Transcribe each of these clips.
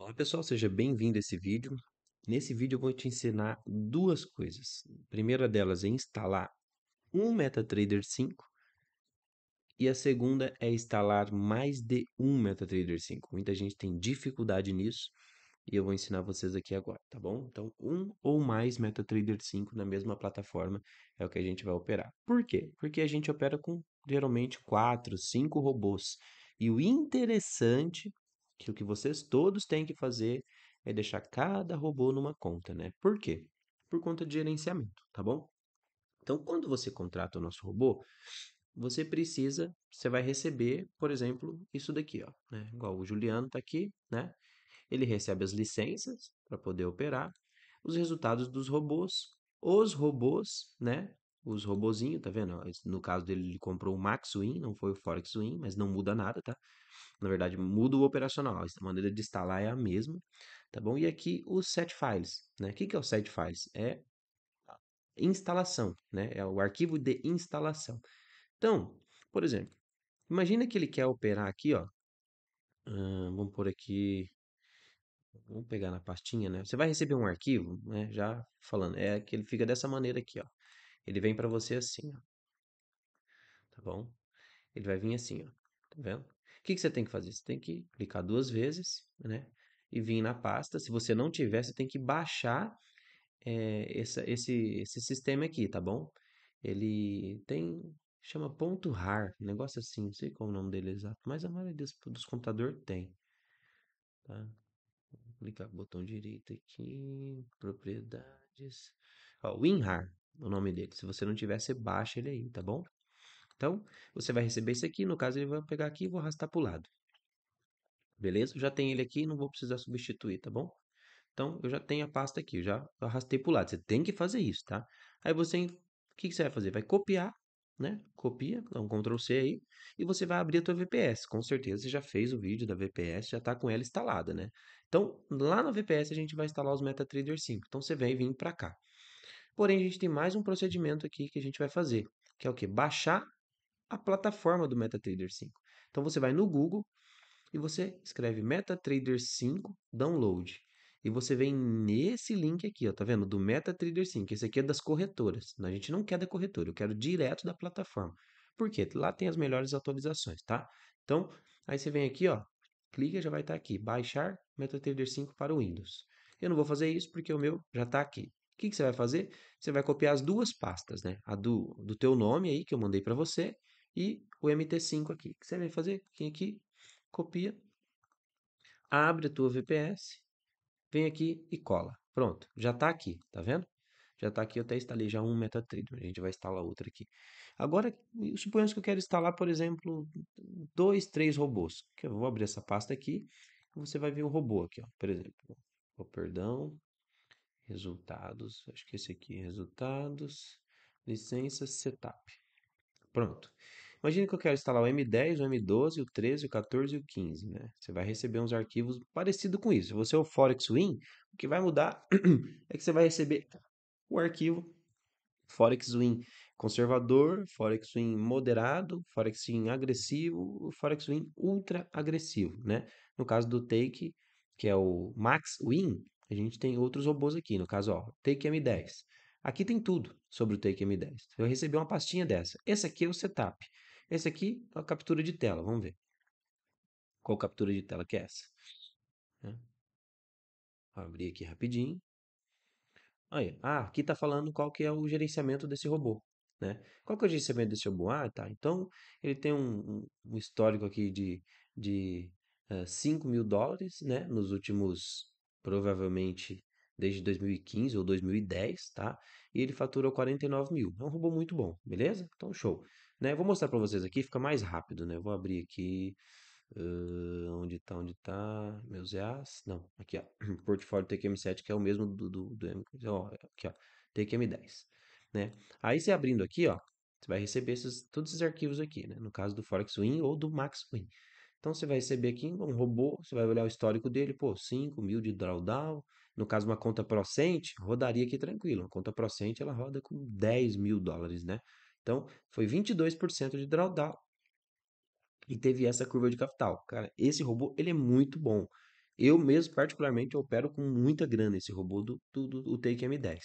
Olá pessoal, seja bem-vindo a esse vídeo. Nesse vídeo eu vou te ensinar duas coisas. A primeira delas é instalar um MetaTrader 5 e a segunda é instalar mais de um MetaTrader 5. Muita gente tem dificuldade nisso e eu vou ensinar vocês aqui agora, tá bom? Então, um ou mais MetaTrader 5 na mesma plataforma é o que a gente vai operar. Por quê? Porque a gente opera com geralmente quatro, cinco robôs. E o interessante que o que vocês todos têm que fazer é deixar cada robô numa conta, né? Por quê? Por conta de gerenciamento, tá bom? Então, quando você contrata o nosso robô, você precisa, você vai receber, por exemplo, isso daqui, ó, né? Igual o Juliano tá aqui, né? Ele recebe as licenças para poder operar, os resultados dos robôs, os robôs, né? os robozinhos, tá vendo? No caso dele, ele comprou o MaxWin, não foi o ForexWin, mas não muda nada, tá? Na verdade, muda o operacional. A maneira de instalar é a mesma, tá bom? E aqui os set files, né? O que, que é o set files? É instalação, né? É o arquivo de instalação. Então, por exemplo, imagina que ele quer operar aqui, ó. Uh, vamos por aqui Vamos pegar na pastinha, né? Você vai receber um arquivo, né? Já falando, é que ele fica dessa maneira aqui, ó. Ele vem para você assim, ó. Tá bom? Ele vai vir assim, ó. Tá vendo? O que, que você tem que fazer? Você tem que clicar duas vezes, né? E vir na pasta. Se você não tiver, você tem que baixar é, essa, esse, esse sistema aqui, tá bom? Ele tem. Chama ponto .rar, negócio assim, não sei qual o nome dele exato, mas a maioria dos, dos computadores tem. Tá? Vou clicar botão direito aqui, propriedades. Ó, WinRAR, o nome dele. Se você não tiver, você baixa ele aí, tá bom? Então, você vai receber isso aqui. No caso, ele vai pegar aqui e vou arrastar para o lado. Beleza? Já tem ele aqui, não vou precisar substituir, tá bom? Então, eu já tenho a pasta aqui, já arrastei para o lado. Você tem que fazer isso, tá? Aí você, o que, que você vai fazer? Vai copiar né? Copia, dá um Ctrl C aí, e você vai abrir a tua VPS. Com certeza você já fez o vídeo da VPS, já está com ela instalada, né? Então, lá na VPS a gente vai instalar os MetaTrader 5. Então, você vem e vem para cá. Porém, a gente tem mais um procedimento aqui que a gente vai fazer, que é o que? Baixar a plataforma do MetaTrader 5. Então você vai no Google e você escreve MetaTrader 5 download. E você vem nesse link aqui, ó, tá vendo? Do MetaTrader 5. Esse aqui é das corretoras. A gente não quer da corretora, eu quero direto da plataforma. Por quê? Lá tem as melhores atualizações, tá? Então, aí você vem aqui, ó, clica, já vai estar tá aqui, baixar MetaTrader 5 para o Windows. Eu não vou fazer isso porque o meu já está aqui que, que você vai fazer? Você vai copiar as duas pastas, né? A do, do teu nome aí, que eu mandei para você, e o MT5 aqui. O que você vai fazer? Vem aqui, copia, abre a tua VPS, vem aqui e cola. Pronto, já está aqui, tá vendo? Já está aqui, eu até instalei já um MetaTrader, a gente vai instalar outro aqui. Agora, suponhamos que eu quero instalar, por exemplo, dois, três robôs. Que eu vou abrir essa pasta aqui, você vai ver o robô aqui, ó, por exemplo. Oh, perdão, resultados, acho que esse aqui, é resultados, licença, setup. Pronto. Imagina que eu quero instalar o M10, o M12, o 13, o 14 e o 15, né? Você vai receber uns arquivos parecido com isso. Se você é o Forex Win, o que vai mudar é que você vai receber o arquivo Forex Win conservador, Forex Win moderado, Forex Win agressivo, Forex Win ultra agressivo, né? No caso do Take, que é o Max Win, a gente tem outros robôs aqui, no caso, ó, Take M10. Aqui tem tudo sobre o Take M10. Eu recebi uma pastinha dessa. Esse aqui é o setup. Esse aqui é a captura de tela. Vamos ver. Qual captura de tela que é essa? Né? Vou abrir aqui rapidinho. Aí, ah, aqui está falando qual que é o gerenciamento desse robô. Né? Qual que é o gerenciamento desse robô? Ah, tá. Então, ele tem um, um histórico aqui de, de uh, 5 mil dólares né? nos últimos provavelmente desde 2015 ou 2010, tá? E ele faturou 49 mil. É um robô muito bom, beleza? Então, show. Né? Vou mostrar para vocês aqui, fica mais rápido, né? Vou abrir aqui. Uh, onde tá, onde tá? Meus EAs? Não, aqui ó. Portfólio TQM7, que é o mesmo do, do, do M. Ó, aqui ó. TQM10. Né? Aí você abrindo aqui, ó. Você vai receber esses, todos esses arquivos aqui, né? No caso do Forex Win ou do Max Win. Então você vai receber aqui um robô, você vai olhar o histórico dele, pô, 5 mil de drawdown. No caso, uma conta procente, rodaria aqui tranquilo. Uma conta procente, ela roda com 10 mil dólares, né? Então, foi 22% de drawdown. E teve essa curva de capital. Cara, esse robô, ele é muito bom. Eu mesmo, particularmente, opero com muita grana esse robô do, do, do, Take M10.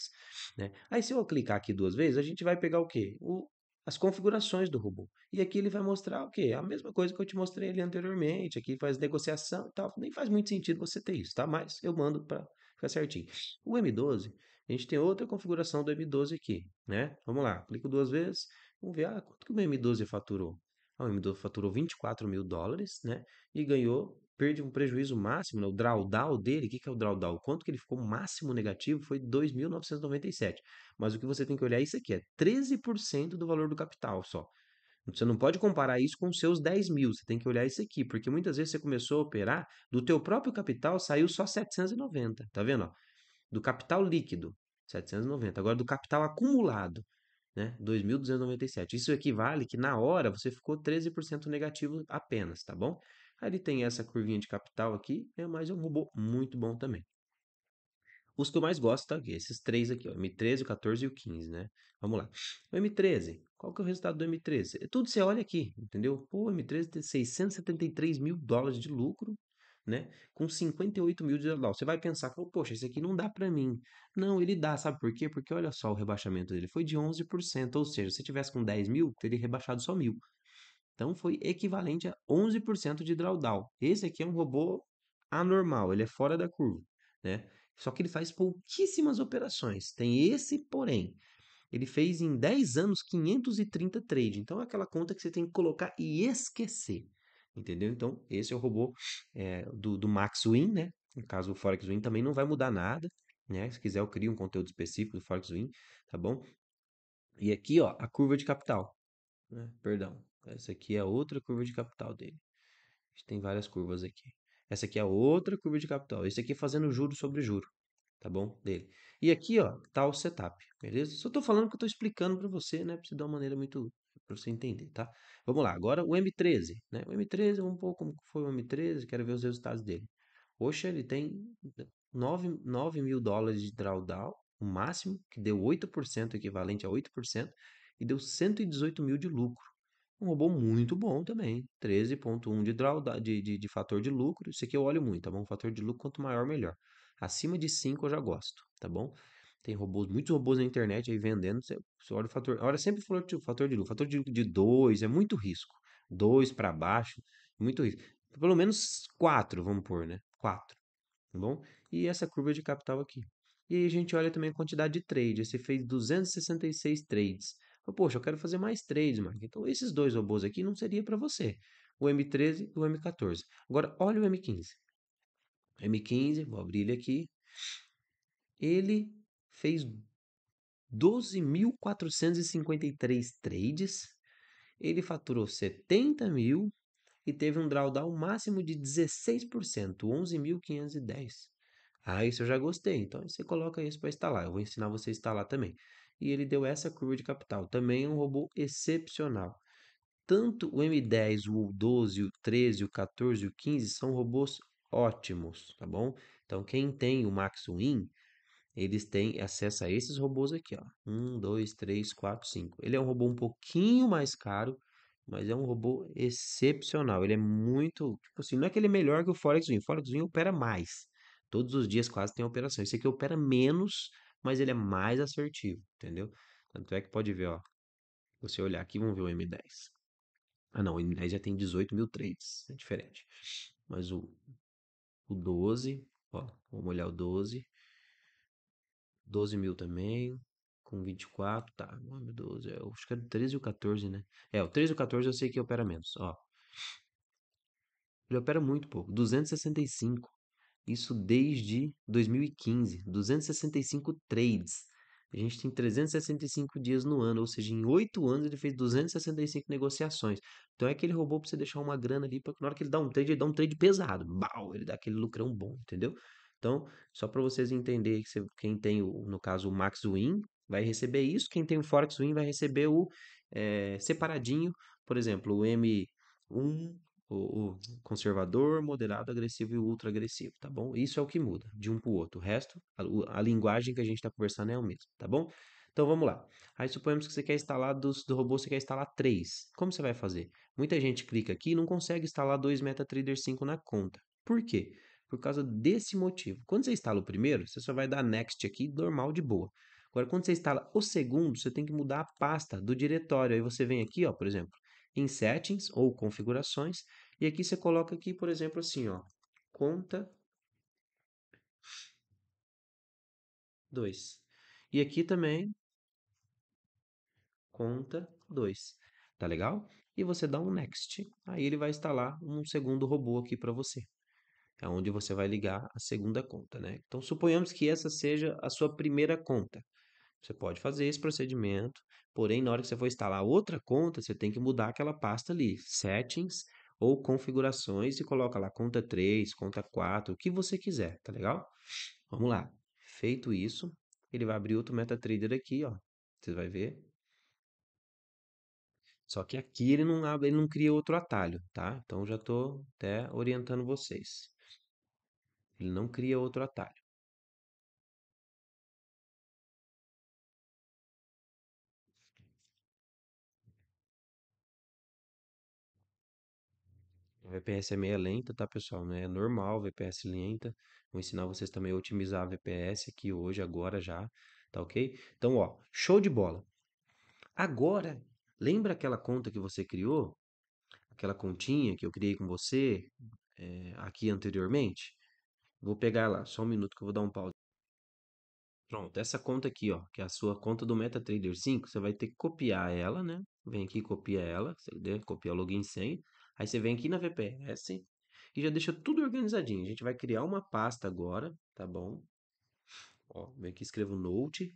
Né? Aí, se eu clicar aqui duas vezes, a gente vai pegar o quê? O, as configurações do robô. E aqui ele vai mostrar o quê? A mesma coisa que eu te mostrei ali anteriormente, aqui faz negociação e tal. Nem faz muito sentido você ter isso, tá? Mas eu mando para ficar certinho. O M12, a gente tem outra configuração do M12 aqui, né? Vamos lá, clico duas vezes, vamos ver ah, quanto que o M12 faturou. Ah, o M12 faturou 24 mil dólares, né? E ganhou perde um prejuízo máximo, né? o drawdown dele, o que, que é o drawdown? Quanto que ele ficou máximo negativo foi 2.997. Mas o que você tem que olhar é isso aqui, é 13% do valor do capital só. Você não pode comparar isso com seus 10 mil, você tem que olhar isso aqui, porque muitas vezes você começou a operar, do teu próprio capital saiu só 790, tá vendo? Ó? Do capital líquido, 790. Agora do capital acumulado, né? 2.297. Isso equivale que na hora você ficou 13% negativo apenas, tá bom? Ah, ele tem essa curvinha de capital aqui, né, é mais um robô muito bom também. Os que eu mais gosto tá aqui, esses três aqui, ó, M13, o 14 e o 15, né? Vamos lá. O M13, qual que é o resultado do M13? É tudo você olha aqui, entendeu? Pô, o M13 tem 673 mil dólares de lucro, né? Com 58 mil de dólar. Você vai pensar, poxa, esse aqui não dá para mim. Não, ele dá, sabe por quê? Porque olha só, o rebaixamento dele foi de 11%, ou seja, se tivesse com 10 mil, teria rebaixado só mil. Então foi equivalente a 11% de drawdown. Esse aqui é um robô anormal, ele é fora da curva, né? Só que ele faz pouquíssimas operações. Tem esse, porém, ele fez em 10 anos 530 trade. Então é aquela conta que você tem que colocar e esquecer. Entendeu? Então, esse é o robô é, do, do Max Win, né? No caso, o Forex Win também não vai mudar nada, né? Se quiser, eu crio um conteúdo específico do Forex Win, tá bom? E aqui, ó, a curva de capital. Né? Perdão, essa aqui é a outra curva de capital dele. A gente tem várias curvas aqui. Essa aqui é a outra curva de capital. Esse aqui é fazendo juro sobre juro, tá bom? Dele. E aqui, ó, tá o setup, beleza? Só tô falando que eu tô explicando para você, né? para você dar uma maneira muito para você entender, tá? Vamos lá, agora o M13, né? O M13, um pouco como foi o M13, quero ver os resultados dele. Oxe, ele tem 9, 9 mil dólares de drawdown, o máximo, que deu 8%, equivalente a 8%, e deu 118 mil de lucro um robô muito bom também. 13.1 de, draw, de, de, de, fator de lucro. Isso aqui eu olho muito, tá bom? Fator de lucro, quanto maior, melhor. Acima de 5 eu já gosto, tá bom? Tem robôs, muitos robôs na internet aí vendendo. Você, você olha o fator. Olha sempre o fator de lucro. Fator de lucro de 2 é muito risco. 2 para baixo, muito risco. Pelo menos 4, vamos pôr, né? 4. Tá bom? E essa curva de capital aqui. E aí a gente olha também a quantidade de trades. Você fez 266 trades poxa, eu quero fazer mais trades, Mark. Então, esses dois robôs aqui não seria para você. O M13 e o M14. Agora, olha o M15. M15, vou abrir ele aqui. Ele fez 12.453 trades. Ele faturou 70 mil e teve um drawdown máximo de 16%, 11.510. Ah, isso eu já gostei. Então você coloca isso para instalar. Eu vou ensinar você a instalar também e ele deu essa curva de capital. Também é um robô excepcional. Tanto o M10, o 12, o 13, o 14, o 15 são robôs ótimos, tá bom? Então quem tem o Max Win, eles têm acesso a esses robôs aqui, ó. 1, 2, 3, 4, 5. Ele é um robô um pouquinho mais caro, mas é um robô excepcional. Ele é muito, tipo assim, não é que ele é melhor que o Forex Win. O Forex Win opera mais. Todos os dias quase tem operação. Esse aqui opera menos, mas ele é mais assertivo, entendeu? Tanto é que pode ver, ó, você olhar aqui, vamos ver o M10. Ah não, o M10 já tem 18 mil trades, é diferente. Mas o, o 12, ó, vamos olhar o 12. 12 mil também, com 24, tá, 9, 12, é, eu acho que é 13 e o 14, né? É, o 13 e o 14 eu sei que opera menos, ó. Ele opera muito pouco, 265. Isso desde 2015, 265 trades. A gente tem 365 dias no ano, ou seja, em oito anos ele fez 265 negociações. Então é aquele robô para você deixar uma grana ali, para na hora que ele dá um trade, ele dá um trade pesado. Bau, ele dá aquele lucrão bom, entendeu? Então, só para vocês entenderem, que quem tem, o, no caso, o Max Win vai receber isso, quem tem o Forex Win vai receber o é, separadinho, por exemplo, o M1 o, o conservador, moderado, agressivo e ultra agressivo, tá bom? Isso é o que muda de um para o outro. O resto, a, a linguagem que a gente está conversando é o mesmo, tá bom? Então vamos lá. Aí suponhamos que você quer instalar dos, do robô, você quer instalar três. Como você vai fazer? Muita gente clica aqui e não consegue instalar dois MetaTrader 5 na conta. Por quê? Por causa desse motivo. Quando você instala o primeiro, você só vai dar next aqui, normal de boa. Agora, quando você instala o segundo, você tem que mudar a pasta do diretório. Aí você vem aqui, ó, por exemplo, em settings ou configurações. E aqui você coloca aqui, por exemplo, assim, ó, conta 2. E aqui também conta 2. Tá legal? E você dá um next. Aí ele vai instalar um segundo robô aqui para você. É onde você vai ligar a segunda conta, né? Então suponhamos que essa seja a sua primeira conta. Você pode fazer esse procedimento, porém, na hora que você for instalar outra conta, você tem que mudar aquela pasta ali, settings ou configurações, e coloca lá conta 3, conta 4, o que você quiser, tá legal? Vamos lá. Feito isso, ele vai abrir outro MetaTrader aqui, ó. Você vai ver. Só que aqui ele não abre, ele não cria outro atalho, tá? Então já estou até orientando vocês. Ele não cria outro atalho. VPS é meio lenta, tá, pessoal? Não é normal VPS lenta. Vou ensinar vocês também a otimizar a VPS aqui hoje, agora já, tá ok? Então, ó, show de bola. Agora, lembra aquela conta que você criou? Aquela continha que eu criei com você é, aqui anteriormente? Vou pegar lá, só um minuto que eu vou dar um pause. Pronto, essa conta aqui, ó, que é a sua conta do MetaTrader 5, você vai ter que copiar ela, né? Vem aqui, copia ela, você né, o login e senha. Aí você vem aqui na VPS e já deixa tudo organizadinho. A gente vai criar uma pasta agora, tá bom? Ó, vem aqui, escrevo Note.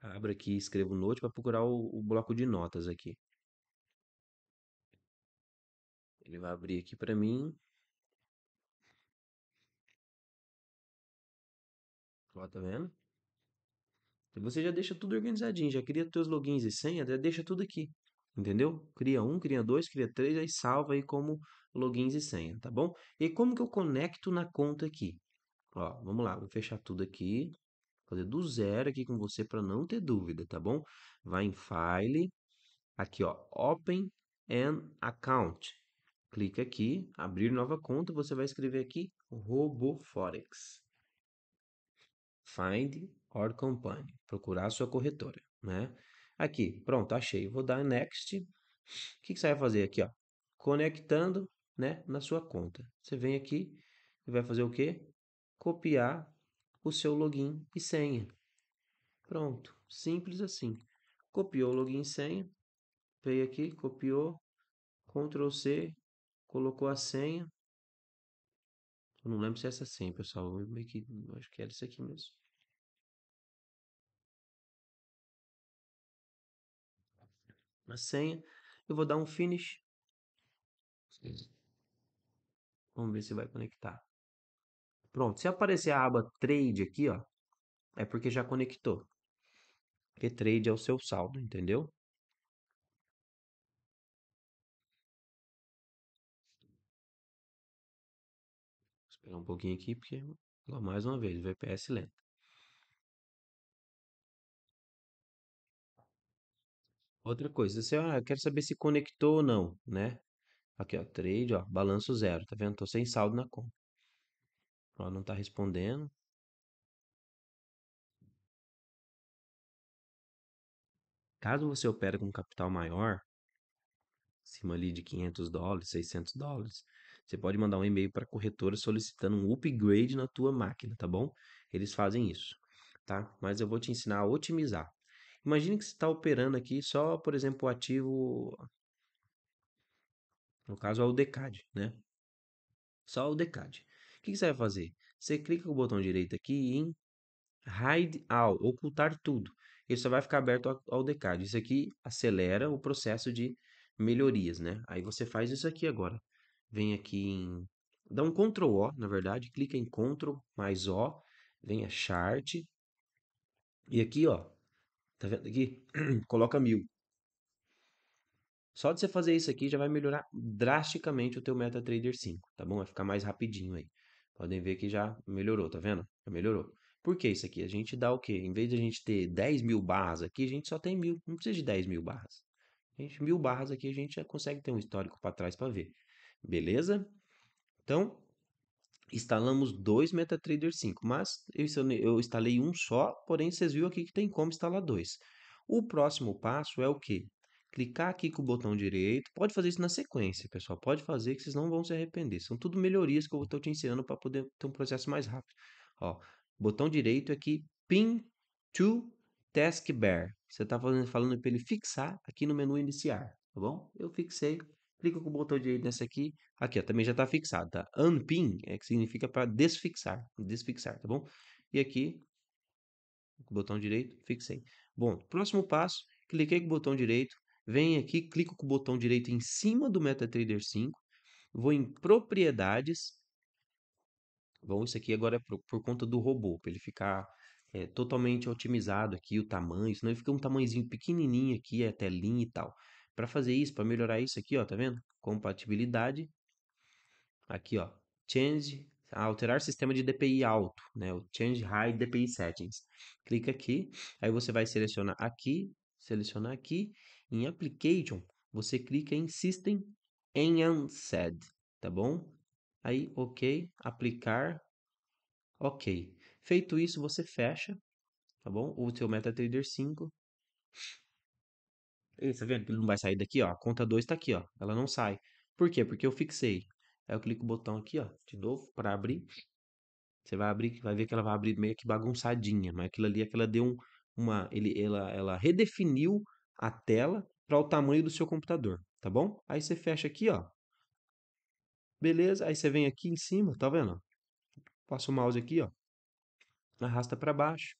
Abra aqui, escrevo Note para procurar o, o bloco de notas aqui. Ele vai abrir aqui para mim. Ó, tá vendo? Então você já deixa tudo organizadinho, já cria teus logins e senha, já deixa tudo aqui. Entendeu? Cria um, cria dois, cria três, aí salva aí como logins e senha, tá bom? E como que eu conecto na conta aqui? Ó, vamos lá, vou fechar tudo aqui. Fazer do zero aqui com você para não ter dúvida, tá bom? Vai em File, aqui ó, Open an Account. Clica aqui, abrir nova conta, você vai escrever aqui RoboForex. Find or Company, procurar a sua corretora, né? Aqui, pronto, achei. Vou dar next. O que, que você vai fazer aqui, ó? Conectando, né, na sua conta. Você vem aqui e vai fazer o quê? Copiar o seu login e senha. Pronto, simples assim. Copiou o login e senha, veio aqui, copiou, Ctrl C, colocou a senha. Eu não lembro se é essa senha, pessoal. Eu meio que, acho que era isso aqui mesmo. na senha. Eu vou dar um finish. Vamos ver se vai conectar. Pronto, se aparecer a aba trade aqui, ó, é porque já conectou. Porque trade é o seu saldo, entendeu? Vou esperar um pouquinho aqui, porque mais uma vez, VPS lento. Outra coisa, você, ah, eu quero saber se conectou ou não, né? Aqui, ó, trade, ó, balanço zero, tá vendo? Tô sem saldo na conta. Ó, não tá respondendo. Caso você opera com capital maior, acima ali de 500 dólares, 600 dólares, você pode mandar um e-mail para a corretora solicitando um upgrade na tua máquina, tá bom? Eles fazem isso, tá? Mas eu vou te ensinar a otimizar. Imagine que você está operando aqui só, por exemplo, o ativo. No caso, é o DECAD, né? Só o DECAD. O que você vai fazer? Você clica com o botão direito aqui em Hide All, ocultar tudo. Ele só vai ficar aberto ao DECAD. Isso aqui acelera o processo de melhorias, né? Aí você faz isso aqui agora. Vem aqui em... Dá um Ctrl O, na verdade. Clica em Ctrl mais O. Vem a Chart. E aqui, ó, Tá vendo aqui? Coloca mil. Só de você fazer isso aqui já vai melhorar drasticamente o teu MetaTrader 5, tá bom? Vai ficar mais rapidinho aí. Podem ver que já melhorou, tá vendo? Já melhorou. Por que isso aqui? A gente dá o quê? Em vez de a gente ter 10 mil barras aqui, a gente só tem mil. Não precisa de 10 mil barras. A gente, mil barras aqui, a gente já consegue ter um histórico para trás para ver. Beleza? Então, instalamos dois MetaTrader 5, mas hum. eu, instalei um só, porém vocês viram aqui que tem como instalar dois. O próximo passo é o que? Clicar aqui com o botão direito, pode fazer isso na sequência, pessoal, pode fazer que vocês não vão se arrepender. São tudo melhorias que eu estou te ensinando para poder ter um processo mais rápido. Ó, botão direito é aqui, Pin to Taskbar. Você está falando para ele fixar aqui no menu iniciar, tá bom? Eu fixei, clica com o botão direito nessa aqui. Aqui, ó, também já está fixado, tá? Unpin é que significa para desfixar, desfixar, tá bom? E aqui, o botão direito, fixei. Bom, próximo passo, cliquei com o botão direito, venho aqui, clico com o botão direito em cima do MetaTrader 5, vou em propriedades. Bom, isso aqui agora é por, por conta do robô, para ele ficar é, totalmente otimizado aqui o tamanho, senão ele fica um tamanhozinho pequenininho aqui, a é telinha e tal. Para fazer isso, para melhorar isso aqui, ó, tá vendo? Compatibilidade. Aqui, ó, change, alterar sistema de DPI alto, né? O change high DPI settings. Clica aqui, aí você vai selecionar aqui, selecionar aqui, em application, você clica em system enhanced, tá bom? Aí OK, aplicar. OK. Feito isso, você fecha, tá bom? O seu MetaTrader 5 Ei, tá vendo que ele não vai sair daqui, ó. A conta 2 tá aqui, ó. Ela não sai. Por quê? Porque eu fixei. Aí eu clico o botão aqui, ó, de novo, para abrir. Você vai abrir, vai ver que ela vai abrir meio que bagunçadinha, mas é? aquilo ali é que ela deu um, uma, ele, ela, ela redefiniu a tela para o tamanho do seu computador, tá bom? Aí você fecha aqui, ó. Beleza? Aí você vem aqui em cima, tá vendo? Passa o mouse aqui, ó. Arrasta para baixo,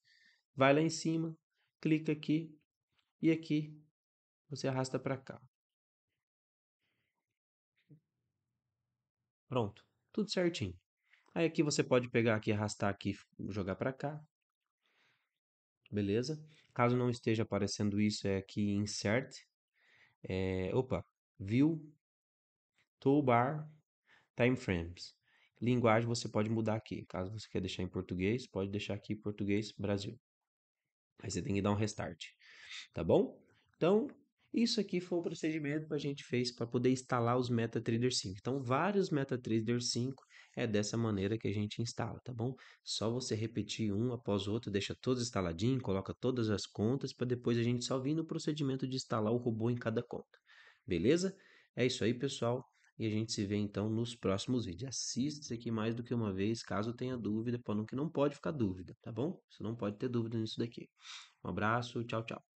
vai lá em cima, clica aqui e aqui você arrasta para cá. Pronto, tudo certinho. Aí aqui você pode pegar aqui, arrastar aqui, jogar para cá. Beleza? Caso não esteja aparecendo isso, é aqui insert. É, opa, view, toolbar, Timeframes. Linguagem você pode mudar aqui. Caso você quer deixar em português, pode deixar aqui português Brasil. Aí você tem que dar um restart, tá bom? Então, isso aqui foi o uhum. procedimento que a gente fez para poder instalar os MetaTrader 5. Então, vários MetaTrader 5 é dessa maneira que a gente instala, tá bom? Só você repetir um após o outro, deixa todos instaladinhos, coloca todas as contas para depois a gente só vir no procedimento de instalar o robô em cada conta. Beleza? É isso aí, pessoal. E a gente se vê então nos próximos vídeos. Assista isso aqui mais do que uma vez, caso tenha dúvida, para não que não pode ficar dúvida, tá bom? Você não pode ter dúvida nisso daqui. Um abraço, tchau, tchau.